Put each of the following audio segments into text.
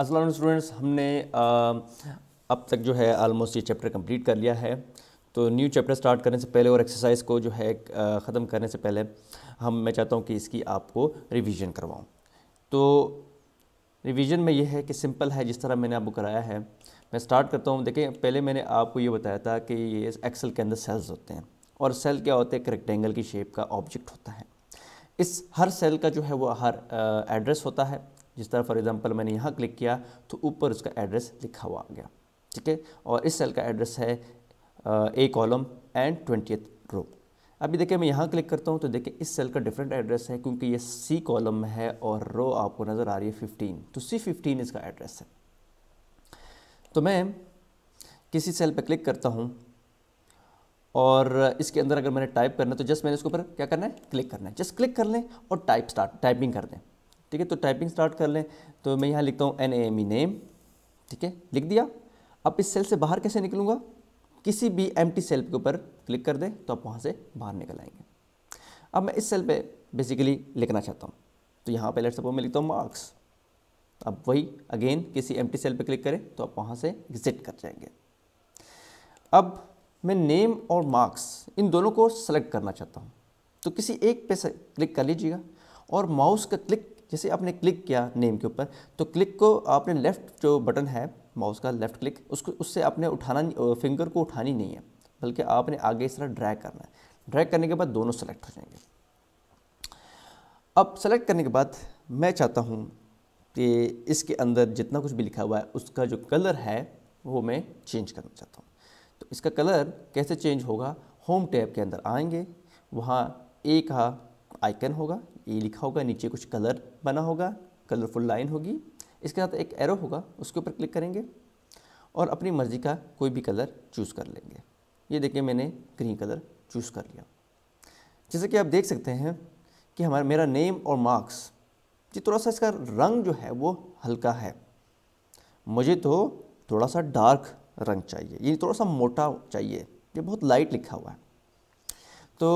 Aslam students हमने अब तक जो है आलमोस्ट ये चैप्टर कंप्लीट कर लिया है तो न्यू चैप्टर स्टार्ट करने से पहले और एक्सरसाइज को जो है ख़त्म करने से पहले हम मैं चाहता हूँ कि इसकी आपको रिवीजन करवाऊँ तो रिवीजन में ये है कि सिंपल है जिस तरह मैंने आपको कराया है मैं स्टार्ट करता हूँ देखें पहले मैंने आपको ये बताया था कि ये एक्सल के अंदर सेल्स होते हैं और सेल क्या होते हैं एक रेक्टेंगल की शेप का ऑब्जेक्ट होता है इस हर सेल का जो है वो हर एड्रेस होता है जिस तरह फॉर एग्ज़ाम्पल मैंने यहाँ क्लिक किया तो ऊपर उसका एड्रेस लिखा हुआ आ गया ठीक है और इस सेल का एड्रेस है A column and twenty row अभी देखिए मैं यहाँ क्लिक करता हूँ तो देखिए इस सेल का डिफरेंट एड्रेस है क्योंकि ये सी कॉलम है और रो आपको नज़र आ रही है फिफ्टीन तो सी फिफ्टीन इसका एड्रेस है तो मैं किसी सेल पर क्लिक करता हूँ और इसके अंदर अगर मैंने टाइप करना तो जस्ट मैंने इसके ऊपर क्या करना है क्लिक करना है जस्ट क्लिक कर लें और टाइप स्टार्ट टाइपिंग कर दें ठीक है तो टाइपिंग स्टार्ट कर लें तो मैं यहाँ लिखता हूँ N A M E name ठीक है लिख दिया अब इस सेल से बाहर कैसे निकलूँगा किसी भी एम सेल के ऊपर क्लिक कर दें तो आप वहाँ से बाहर निकल आएंगे अब मैं इस सेल पर बेसिकली लिखना चाहता हूँ तो यहाँ पे लेट सपोज मैं लिखता हूँ मार्क्स अब वही अगेन किसी एम सेल पर क्लिक करें तो आप वहाँ से एग्जिट कर जाएंगे अब मैं नेम और मार्क्स इन दोनों को सेलेक्ट करना चाहता हूँ तो किसी एक पे क्लिक कर लीजिएगा और माउस का क्लिक जैसे आपने क्लिक किया नेम के ऊपर तो क्लिक को आपने लेफ़्ट जो बटन है माउस का लेफ़्ट क्लिक उसको उससे आपने उठाना फिंगर को उठानी नहीं है बल्कि आपने आगे इस तरह ड्रैग करना है ड्रैग करने के बाद दोनों सेलेक्ट हो जाएंगे अब सेलेक्ट करने के बाद मैं चाहता हूँ कि इसके अंदर जितना कुछ भी लिखा हुआ है उसका जो कलर है वो मैं चेंज करना चाहता हूँ तो इसका कलर कैसे चेंज होगा होम टैब के अंदर आएंगे वहाँ ए का आइकन होगा ये लिखा होगा नीचे कुछ कलर बना होगा कलरफुल लाइन होगी इसके साथ एक एरो होगा उसके ऊपर क्लिक करेंगे और अपनी मर्ज़ी का कोई भी कलर चूज़ कर लेंगे ये देखिए मैंने ग्रीन कलर चूज़ कर लिया जैसे कि आप देख सकते हैं कि हमारा मेरा नेम और मार्क्स जी थोड़ा सा इसका रंग जो है वो हल्का है मुझे तो थोड़ा सा डार्क रंग चाहिए ये थोड़ा सा मोटा चाहिए ये बहुत लाइट लिखा हुआ है तो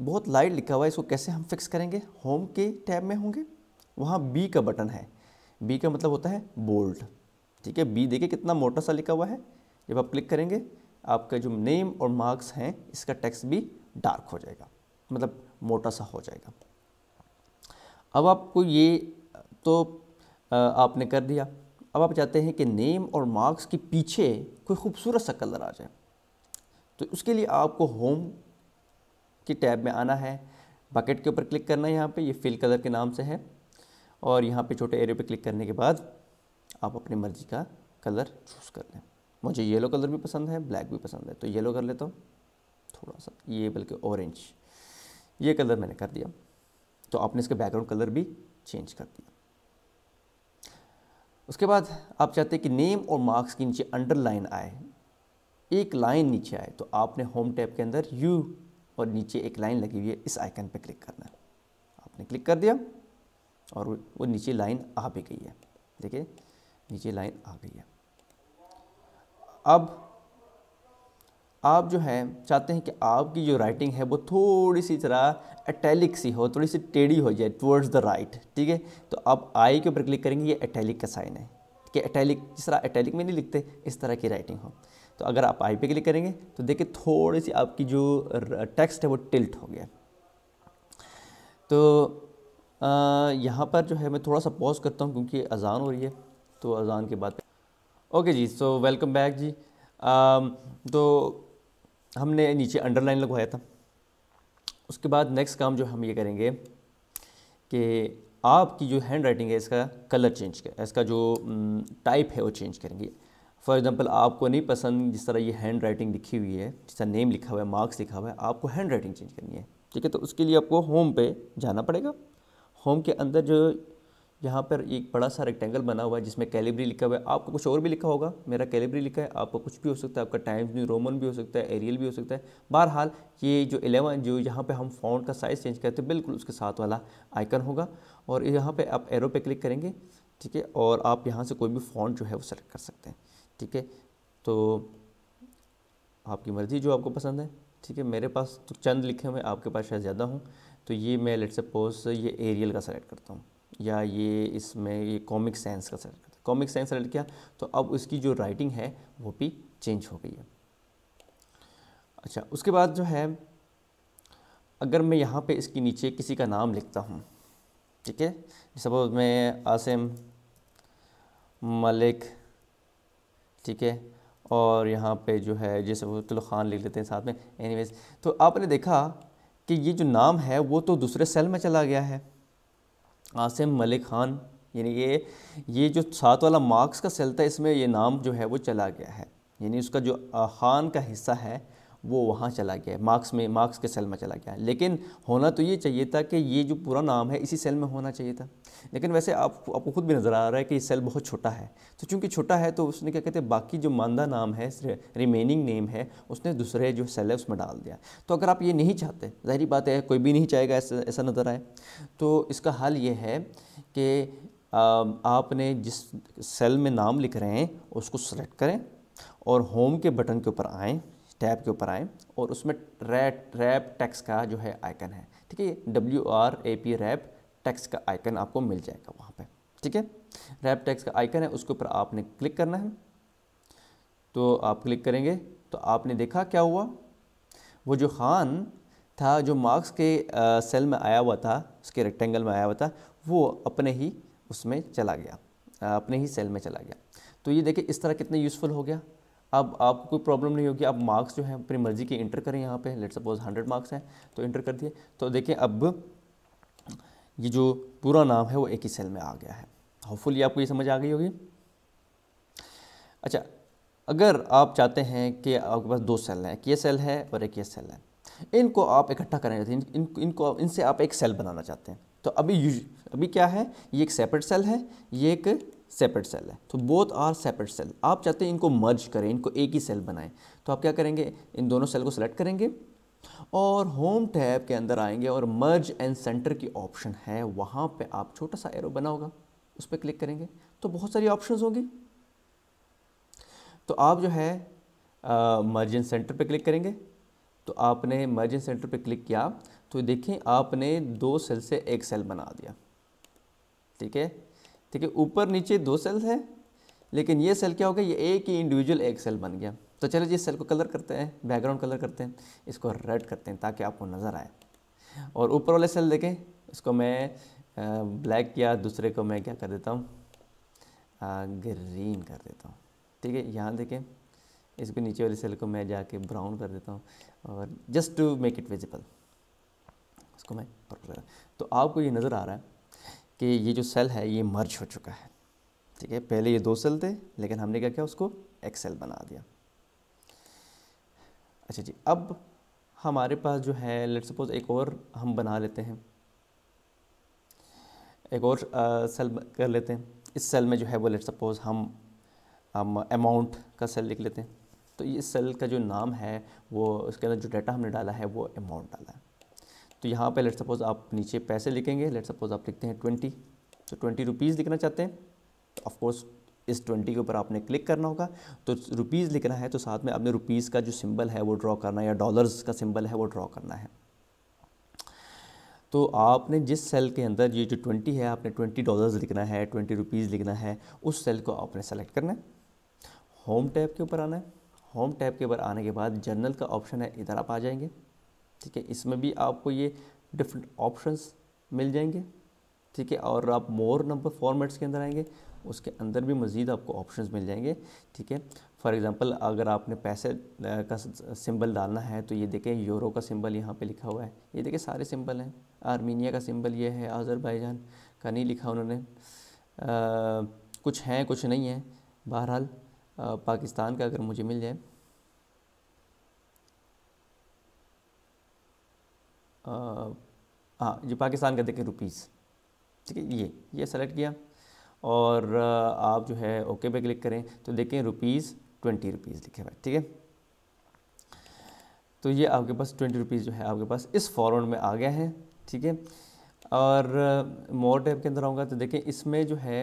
बहुत लाइट लिखा हुआ है इसको कैसे हम फिक्स करेंगे होम के टैब में होंगे वहाँ बी का बटन है बी का मतलब होता है बोल्ड ठीक है बी देखिए कितना मोटा सा लिखा हुआ है जब आप क्लिक करेंगे आपका जो नेम और मार्क्स हैं इसका टेक्स्ट भी डार्क हो जाएगा मतलब मोटा सा हो जाएगा अब आपको ये तो आपने कर दिया अब आप चाहते हैं कि नेम और मार्क्स के पीछे कोई खूबसूरत सा कलर आ जाए तो उसके लिए आपको होम की टैब में आना है बकेट के ऊपर क्लिक करना है यहाँ पे ये फिल कलर के नाम से है और यहाँ पे छोटे एरिया पे क्लिक करने के बाद आप अपनी मर्ज़ी का कलर चूज़ कर लें मुझे येलो कलर भी पसंद है ब्लैक भी पसंद है तो येलो कर लेता हूँ थोड़ा सा ये बल्कि ऑरेंज ये कलर मैंने कर दिया तो आपने इसका बैकग्राउंड कलर भी चेंज कर दिया उसके बाद आप चाहते हैं कि नेम और मार्क्स के नीचे अंडरलाइन आए एक लाइन नीचे आए तो आपने होम टैब के अंदर यू और नीचे एक लाइन लगी हुई है इस आइकन पर क्लिक करना है आपने क्लिक कर दिया और वो नीचे लाइन आ भी गई है देखिए नीचे लाइन आ गई है अब आप जो है चाहते हैं कि आपकी जो राइटिंग है वो थोड़ी सी तरह अटैलिक सी हो थोड़ी सी टेढ़ी हो जाए टुवर्ड्स द राइट ठीक है तो आप आई के ऊपर क्लिक करेंगे ये अटैलिक का साइन है कि अटैलिक जिस तरह अटैलिक में नहीं लिखते इस तरह की राइटिंग हो तो अगर आप आई पे क्लिक करेंगे तो देखिए थोड़ी सी आपकी जो टेक्स्ट है वो टिल्ट हो गया तो यहाँ पर जो है मैं थोड़ा सा पॉज करता हूँ क्योंकि अजान हो रही है तो अजान के बाद ओके जी सो वेलकम बैक जी आ, तो हमने नीचे अंडरलाइन लगवाया था उसके बाद नेक्स्ट काम जो हम ये करेंगे कि आपकी जो हैंड राइटिंग है इसका कलर चेंज कर इसका जो टाइप है वो चेंज करेंगे फॉर एग्ज़ाम्पल आपको नहीं पसंद जिस तरह ये हैंड राइटिंग लिखी हुई है जिस तरह नेम लिखा हुआ है मार्क्स लिखा हुआ है आपको हैंड राइटिंग चेंज करनी है ठीक है तो उसके लिए आपको होम पे जाना पड़ेगा होम के अंदर जो यहाँ पर एक बड़ा सा रेक्टेंगल बना हुआ है जिसमें कैलिब्री लिखा हुआ है आपको कुछ और भी लिखा होगा मेरा कैलिब्री लिखा है आपको कुछ भी हो सकता है आपका टाइम्स न्यू रोमन भी हो सकता है एरियल भी हो सकता है बहरहाल ये जो एलेवन जो यहाँ पे हम फोन का साइज़ चेंज करते हैं बिल्कुल उसके साथ वाला आइकन होगा और यहाँ पर आप एरो पे क्लिक करेंगे ठीक है और आप यहाँ से कोई भी फ़ॉन्ट जो है वो सेलेक्ट कर सकते हैं ठीक है तो आपकी मर्ज़ी जो आपको पसंद है ठीक है मेरे पास तो चंद लिखे हुए आपके पास शायद ज़्यादा हूँ तो ये मैं लेट सपोज ये एरियल का सेलेक्ट करता हूँ या ये इसमें ये कॉमिक सेंस का सेलेक्ट करता हूँ कॉमिक सेंस सेलेक्ट किया तो अब उसकी जो राइटिंग है वो भी चेंज हो गई है अच्छा उसके बाद जो है अगर मैं यहाँ पे इसके नीचे किसी का नाम लिखता हूँ ठीक है सपोज मैं आसिम मलिक ठीक है और यहाँ पे जो है जैसे वो चलो खान लिख लेते हैं साथ में एनीवेज तो आपने देखा कि ये जो नाम है वो तो दूसरे सेल में चला गया है आसिम मलिक खान यानी ये ये जो सात वाला मार्क्स का सेल था इसमें ये नाम जो है वो चला गया है यानी उसका जो खान का हिस्सा है वो वहाँ चला गया मार्क्स में मार्क्स के सेल में चला गया लेकिन होना तो ये चाहिए था कि ये जो पूरा नाम है इसी सेल में होना चाहिए था लेकिन वैसे आप आपको खुद भी नज़र आ रहा है कि ये सेल बहुत छोटा है तो चूँकि छोटा है तो उसने क्या कहते हैं बाकी जो मानदा नाम है रिमेनिंग नेम है उसने दूसरे जो सेल है उसमें डाल दिया तो अगर आप ये नहीं चाहते जाहरी बात है कोई भी नहीं चाहेगा ऐसा ऐसा नज़र आए तो इसका हल ये है कि आपने जिस सेल में नाम लिख रहे हैं उसको सेलेक्ट करें और होम के बटन के ऊपर आएँ टैब के ऊपर आएँ और उसमें रैप रैप टैक्स का जो है आइकन है ठीक है W R A P wrap text का आइकन आपको मिल जाएगा वहाँ पे ठीक है रैप टैक्स का आइकन है उसके ऊपर आपने क्लिक करना है तो आप क्लिक करेंगे तो आपने देखा क्या हुआ वो जो खान था जो मार्क्स के आ, सेल में आया हुआ था उसके रेक्टेंगल में आया हुआ था वो अपने ही उसमें चला गया अपने ही सेल में चला गया तो ये देखिए इस तरह कितना यूज़फुल हो गया अब आपको कोई प्रॉब्लम नहीं होगी आप मार्क्स जो है अपनी मर्जी के इंटर करें यहाँ पे लेट सपोज हंड्रेड मार्क्स हैं तो इंटर कर दिए तो देखें अब ये जो पूरा नाम है वो एक ही सेल में आ गया है होपफुली आपको ये समझ आ गई होगी अच्छा अगर आप चाहते हैं कि आपके पास दो सेल हैं एक ये सेल है और एक ये सेल है इनको आप इकट्ठा करना चाहते हैं इन, इनको इनसे आप एक सेल बनाना चाहते हैं तो अभी अभी क्या है ये एक सेपरेट सेल है ये एक सेपरेट सेल है तो बोथ आर सेपरेट सेल आप चाहते हैं इनको मर्ज करें इनको एक ही सेल बनाएं तो आप क्या करेंगे इन दोनों सेल को सेलेक्ट करेंगे और होम टैब के अंदर आएंगे और मर्ज एंड सेंटर की ऑप्शन है वहाँ पे आप छोटा सा एरो बना होगा उस पर क्लिक करेंगे तो बहुत सारी ऑप्शन होंगी तो आप जो है मर्ज एंड सेंटर पर क्लिक करेंगे तो आपने मर्ज एंड सेंटर पर क्लिक किया तो देखें आपने दो सेल से एक सेल बना दिया ठीक है ठीक है ऊपर नीचे दो सेल्स है लेकिन ये सेल क्या हो गया ये एक ही इंडिविजुअल एक सेल बन गया तो चलो जी सेल को कलर करते हैं बैकग्राउंड कलर करते हैं इसको रेड करते हैं ताकि आपको नज़र आए और ऊपर वाले सेल देखें इसको मैं ब्लैक या दूसरे को मैं क्या कर देता हूँ ग्रीन कर देता हूँ ठीक है यहाँ देखें इसको नीचे वाले सेल को मैं जाके ब्राउन कर देता हूँ और just to make it visible इसको मैं तो आपको ये नज़र आ रहा है कि ये जो सेल है ये मर्ज हो चुका है ठीक है पहले ये दो सेल थे लेकिन हमने क्या किया उसको एक सेल बना दिया अच्छा जी अब हमारे पास जो है लेट सपोज एक और हम बना लेते हैं एक और आ, सेल कर लेते हैं इस सेल में जो है वो लेट सपोज हम हम अमाउंट का सेल लिख लेते हैं तो इस सेल का जो नाम है वो उसके अंदर जो डाटा हमने डाला है वो अमाउंट डाला है तो यहाँ पे लेट सपोज़ आप नीचे पैसे लिखेंगे लेट सपोज़ आप लिखते हैं ट्वेंटी तो ट्वेंटी रुपीज़ लिखना चाहते हैं तो ऑफकोर्स इस ट्वेंटी के ऊपर आपने क्लिक करना होगा तो रुपीज़ लिखना है तो साथ में आपने रुपीज़ का जो सिंबल है वो ड्रॉ करना है या डॉलर्स का सिंबल है वो ड्रॉ करना है तो आपने जिस सेल के अंदर ये जो ट्वेंटी है आपने ट्वेंटी डॉलर्स लिखना है ट्वेंटी रुपीज़ लिखना है उस सेल को आपने सेलेक्ट करना है होम टैब के ऊपर आना है होम टैब के ऊपर आने के बाद जर्नल का ऑप्शन है इधर आप आ जाएंगे ठीक है इसमें भी आपको ये डिफरेंट ऑप्शंस मिल जाएंगे ठीक है और आप मोर नंबर फॉर्मेट्स के अंदर आएंगे उसके अंदर भी मज़ीद आपको ऑप्शंस मिल जाएंगे ठीक है फॉर एग्ज़ाम्पल अगर आपने पैसे का सिंबल डालना है तो ये देखें यूरो का सिंबल यहाँ पे लिखा हुआ है ये देखें सारे सिंबल हैं आर्मीनिया का सिंबल ये है आज़रबाईजान का नहीं लिखा उन्होंने कुछ हैं कुछ नहीं है बहरहाल पाकिस्तान का अगर मुझे मिल जाए हाँ जी पाकिस्तान का देखें रुपीज़ ठीक है ये ये सेलेक्ट किया और आप जो है ओके पे क्लिक करें तो देखें रुपीज़ ट्वेंटी रुपीज़ लिखे हुए ठीक है तो ये आपके पास ट्वेंटी रुपीज़ जो है आपके पास इस फॉरवर्ड में आ गया है ठीक है और मोर टैब के अंदर आऊँगा तो देखें इसमें जो है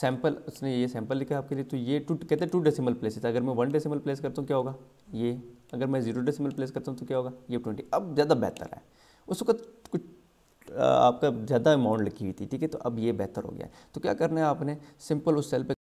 सैंपल उसने ये सैम्पल लिखा आपके लिए तो ये टू कहते हैं टू डेसिमल प्लेसेस अगर मैं वन डेसिमल प्लेस करता हूँ क्या होगा ये अगर मैं जीरो डेसिमल प्लेस करता हूँ तो क्या होगा ये ट्वेंटी अब ज़्यादा बेहतर है उस वक्त कुछ आपका ज़्यादा अमाउंट लिखी हुई थी ठीक है तो अब ये बेहतर हो गया तो क्या करना है आपने सिंपल उस सेल पर